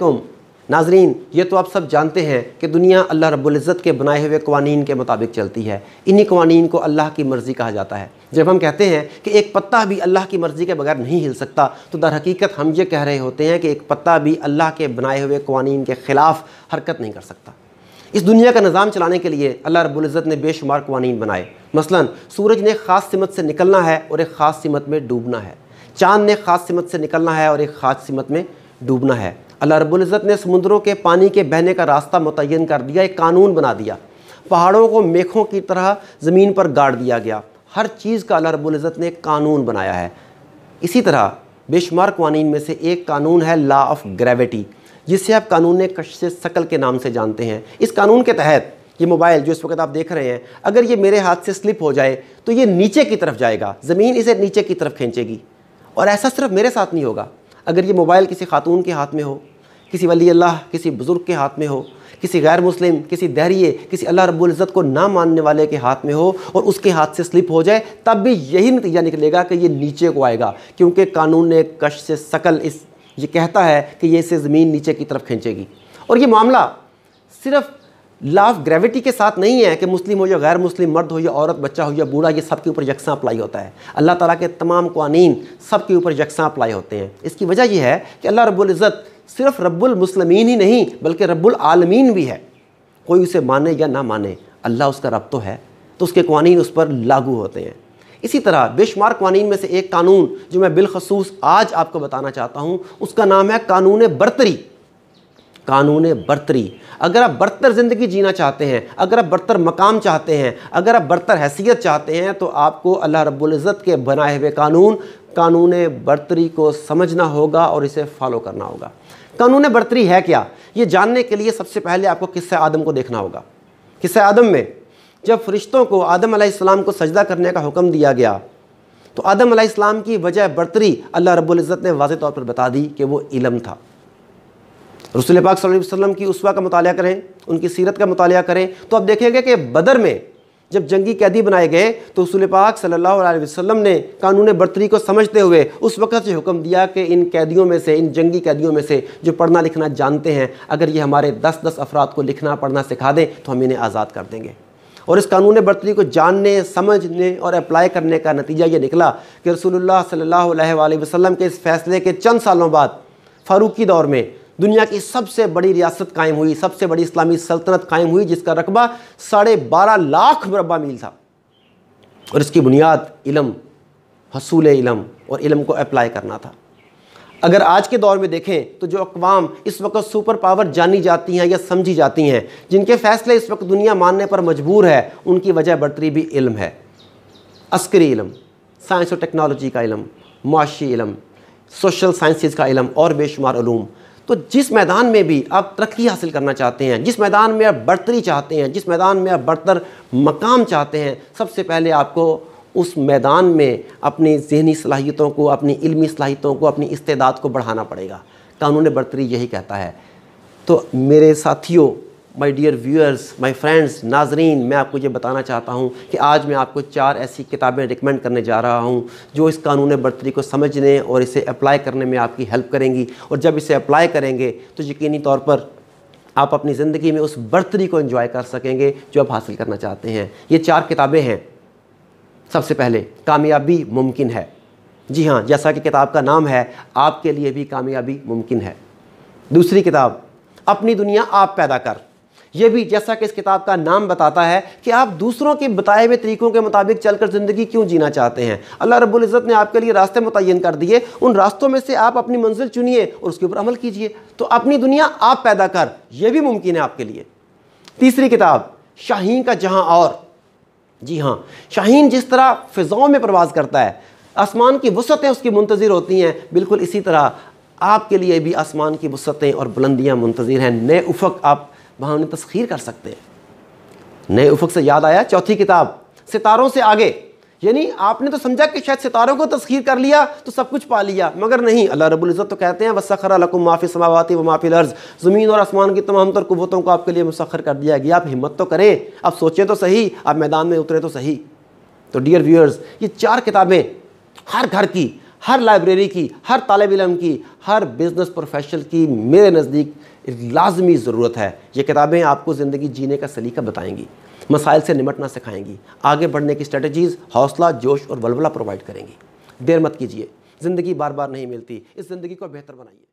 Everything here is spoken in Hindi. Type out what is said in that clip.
नाजरीन ये तो आप सब जानते हैं कि दुनिया अल्लाह रबुल्ज़त के बनाए हुए कवानीन के मुताबिक चलती है इन्हीं कवानीन को अल्लाह की मर्ज़ी कहा जाता है जब हम कहते हैं कि एक पत्ता भी अल्लाह की मर्ज़ी के बगैर नहीं हिल सकता तो दर हकीकत हम ये कह रहे होते हैं कि एक पत्ता भी अल्लाह के बनाए हुए कवानीन के ख़िलाफ़ हरकत नहीं कर सकता इस दुनिया का निज़ाम चलाने के लिए अल्लाह रबुल्ज़त ने बेशुमार कवानीन बनाए मसला सूरज ने ख़ास सिमत से निकलना है और एक ख़ास सिमत में डूबना है चाँद ने ख़ास सिमत से निकलना है और एक ख़ास सिमत में डूबना है अल्लाह रबुल्ज़त ने समुद्रों के पानी के बहने का रास्ता मुतन कर दिया एक कानून बना दिया पहाड़ों को मेखों की तरह ज़मीन पर गाड़ दिया गया हर चीज़ का अल्लाह रबुल्ज़त ने एक कानून बनाया है इसी तरह बेशुमार कवानीन में से एक कानून है ला ऑफ ग्रेविटी जिसे आप कानून कश शकल के नाम से जानते हैं इस कानून के तहत ये मोबाइल जो इस वक्त आप देख रहे हैं अगर ये मेरे हाथ से स्लिप हो जाए तो ये नीचे की तरफ जाएगा ज़मीन इसे नीचे की तरफ खींचेगी और ऐसा सिर्फ मेरे साथ नहीं होगा अगर ये मोबाइल किसी खातून के हाथ में हो किसी वली अल्लाह किसी बुज़ुर्ग के हाथ में हो किसी गैर मुस्लिम किसी दहरिए किसी अल्लाह रब्ज़त को ना मानने वाले के हाथ में हो और उसके हाथ से स्लिप हो जाए तब भी यही नतीजा निकलेगा कि ये नीचे को आएगा क्योंकि कानून कश से शकल इस ये कहता है कि ये इसे ज़मीन नीचे की तरफ खींचेगी और ये मामला सिर्फ लॉ ऑफ ग्रेविटी के साथ नहीं है कि मुस्लिम हो या गैर मुस्लिम मर्द हो या औरत बच्चा हो या बूढ़ा ये सब के ऊपर यकसा अप्लाई होता है अल्लाह ताला के तमाम कानून सब के ऊपर यकसा अप्लाई होते हैं इसकी वजह यह है कि अल्लाह रब्ज़त सिर्फ रब्बुल मुसलमीन ही नहीं बल्कि रब्बुल आलमीन भी है कोई उसे माने या ना माने अल्लाह उसका रब तो है तो उसके कवानीन उस पर लागू होते हैं इसी तरह बेशुमार कवानीन में से एक कानून जो मैं बिलखसूस आज आपको बताना चाहता हूँ उसका नाम है कानून बरतरी कानून बरतरी अगर आप बरतर ज़िंदगी जीना चाहते हैं अगर आप बरतर मकाम चाहते हैं अगर आप बरतर हैसियत चाहते हैं तो आपको अल्लाह रब्ज़त के बनाए हुए कानून कानून बरतरी को समझना होगा और इसे फॉलो करना होगा कानून बर्तरी है क्या ये जानने के लिए सबसे पहले आपको किस्से आदम को देखना होगा किस्से आदम में जब फरिश्तों को आदम आसमाम को सजदा करने का हुक्म दिया गया तो आदम आसमाम की वजह बर्तरी अल्लाह रबुल्ज़त ने वाज तौर पर बता दी कि वो इलम था रसुल पाक सल्लल्लाहु की उसवा का मताल करें उनकी सीरत का मताल करें तो आप देखेंगे कि बदर में जब जंगी कैदी बनाए गए तो रसूल पाक सल्लल्लाहु अलैहि वसल्लम ने कानून बरतरी को समझते हुए उस वक़्त से हुक्म दिया कि इन कैदियों में से इन जंगी कैदियों में से जो पढ़ना लिखना जानते हैं अगर ये हमारे दस दस अफराद को लिखना पढ़ना सिखा दें तो हम इन्हें आज़ाद कर देंगे और इस कानून बरतरी को जानने समझने और अप्लाई करने का नतीजा ये निकला कि रसूल सल्ला वसम के इस फैसले के चंद सालों बाद फारूकी दौर में दुनिया की सबसे बड़ी रियासत कायम हुई सबसे बड़ी इस्लामी सल्तनत कायम हुई जिसका रकबा साढ़े बारह लाख मरबा मील था और इसकी बुनियाद इलम हसूल इलम और इलम को अप्लाई करना था अगर आज के दौर में देखें तो जो अकवाम इस वक्त सुपर पावर जानी जाती हैं या समझी जाती हैं जिनके फैसले इस वक्त दुनिया मानने पर मजबूर है उनकी वजह बढ़तरी भी इल्म है अस्करी इलम साइंस और टेक्नोलॉजी का इलम मुआशी इलम सोशल साइंसिस का इलम और बेशुमार तो जिस मैदान में भी आप तरक्की हासिल करना चाहते हैं जिस मैदान में आप बढ़तरी चाहते हैं जिस मैदान में आप बढ़तर मकाम चाहते हैं सबसे पहले आपको उस मैदान में अपनी जहनी सलाहियतों को अपनी इलमी सलाहियतों को अपनी इस्तेदाद को बढ़ाना पड़ेगा कानून बढ़तरी यही कहता है तो मेरे साथियों my dear viewers my friends नाजरीन मैं आपको ये बताना चाहता हूँ कि आज मैं आपको चार ऐसी किताबें रिकमेंड करने जा रहा हूँ जो इस कानून बर्तरी को समझने और इसे अप्लाई करने में आपकी हेल्प करेंगी और जब इसे अप्लाई करेंगे तो यकीनी तौर पर आप अपनी ज़िंदगी में उस बर्तरी को इन्जॉय कर सकेंगे जो आप हासिल करना चाहते हैं ये चार किताबें हैं सबसे पहले कामयाबी मुमकिन है जी हाँ जैसा कि किताब का नाम है आपके लिए भी कामयाबी मुमकिन है दूसरी किताब अपनी दुनिया आप पैदा कर ये भी जैसा कि इस किताब का नाम बताता है कि आप दूसरों के बताए हुए तरीकों के मुताबिक चलकर ज़िंदगी क्यों जीना चाहते हैं अल्लाह रब्बुल इज़्ज़त ने आपके लिए रास्ते मुतन कर दिए उन रास्तों में से आप अपनी मंजिल चुनिए और उसके ऊपर अमल कीजिए तो अपनी दुनिया आप पैदा कर यह भी मुमकिन है आपके लिए तीसरी किताब शाहीन का जहाँ और जी हाँ शाहीन जिस तरह फ़िज़ाओं में प्रवास करता है आसमान की वसतें उसकी मुंतज़र होती हैं बिल्कुल इसी तरह आपके लिए भी आसमान की वसतें और बुलंदियाँ मुंतज़र हैं नए उफक आप वहाँ उन्हें तस्खीर कर सकते हैं नए उफक से याद आया चौथी किताब सितारों से आगे यानी आपने तो समझा कि शायद सितारों को तस्खीर कर लिया तो सब कुछ पा लिया मगर नहीं अल्लाह रबुल्ज़त तो कहते हैं वसखर लकुम माफ़ी समावती व माफ़ी लर्ज़ ज़मीन और आसमान की तमाम तर कुतों को आपके लिए मुसखर कर दिया गया आप हिम्मत तो करें आप सोचें तो सही आप मैदान में उतरें तो सही तो डियर व्यूअर्स ये चार किताबें हर घर की हर लाइब्रेरी की हर तालब इलम की हर बिज़नेस प्रोफेशनल की मेरे नज़दीक लाजमी ज़रूरत है ये किताबें आपको ज़िंदगी जीने का सलीका बताएंगी मसाइल से निमटना सिखाएंगी आगे बढ़ने की स्ट्रेटजीज़ हौसला जोश और वलवला प्रोवाइड करेंगी देर मत कीजिए ज़िंदगी बार बार नहीं मिलती इस ज़िंदगी को बेहतर बनाइए